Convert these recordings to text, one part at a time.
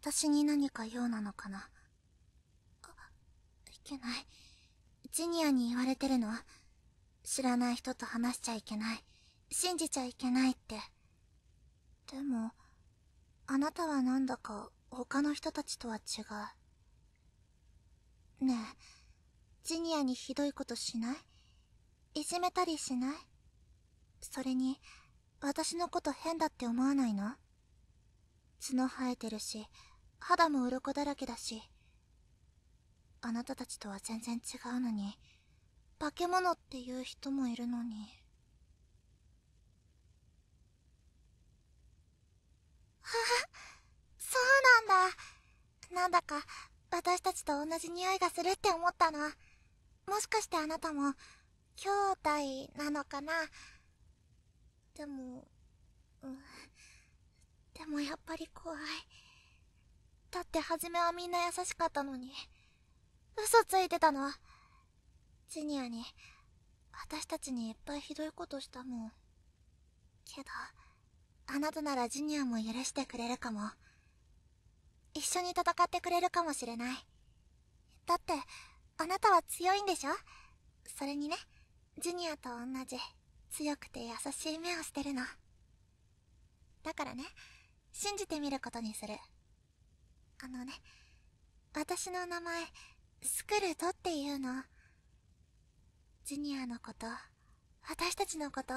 私に何か用なのかなあいけないジニアに言われてるの知らない人と話しちゃいけない信じちゃいけないってでもあなたはなんだか他の人たちとは違うねえジニアにひどいことしないいじめたりしないそれに私のこと変だって思わないの角生えてるし肌も鱗だらけだしあなたたちとは全然違うのに化け物っていう人もいるのにはあそうなんだなんだか私たちと同じ匂いがするって思ったのもしかしてあなたも兄弟なのかなでも、うんもやっぱり怖いだって初めはみんな優しかったのに嘘ついてたのジュニアに私たちにいっぱいひどいことしたもんけどあなたならジュニアも許してくれるかも一緒に戦ってくれるかもしれないだってあなたは強いんでしょそれにねジュニアと同じ強くて優しい目をしてるのだからね信じてみることにする。あのね、私の名前、スクルトっていうの。ジュニアのこと、私たちのこと、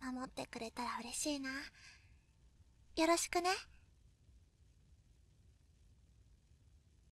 守ってくれたら嬉しいな。よろしくね。